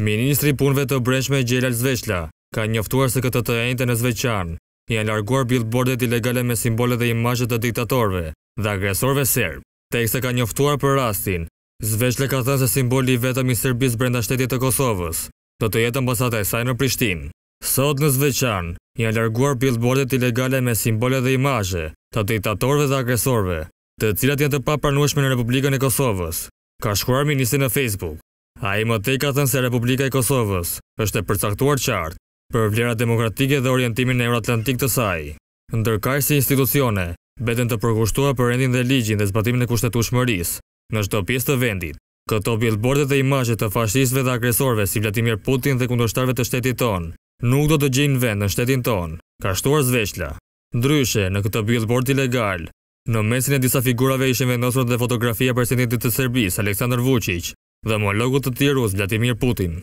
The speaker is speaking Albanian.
Ministri punve të brendshme Gjelal Zveçla ka njoftuar se këtë të të në Zveçan, janë larguar billboardet ilegale me simbole dhe imajët të diktatorve dhe agresorve serb. se ka njoftuar për rastin, Zveçla ka thënë se simboli vetëm i Serbis brenda shtetit të Kosovës, do të jetë ambasata e saj në Prishtin. Sot në Zveçan, janë larguar billboardet ilegale me simbole dhe imajë të diktatorve dhe agresorve, të cilat janë të papranueshme në Republikën e Kosovës, ka shkuar ministri në Facebook. A i më te ka thënë se Republika e Kosovës është e përcaktuar qartë për vlera demokratike dhe orientimin e Euroatlantik të saj. Ndërkaj si institucione, beden të përgushtua për rendin dhe ligjin dhe zbatimin e kushtetu shmëris në shto pjesë të vendit. Këto billboardet dhe imajet të fashisve dhe agresorve si Vladimir Putin dhe kundoshtarve të shtetit ton, nuk do të gjinë vend në shtetin ton, ka shtuar zveçla. Ndryshe, në këto billboard ilegal, në mesin e disa figurave ishen vendosur dhe fotografia presidentit të Serbis, Aleksandr Vucic, Dhe mua logot të tjeru Vladimir Putin.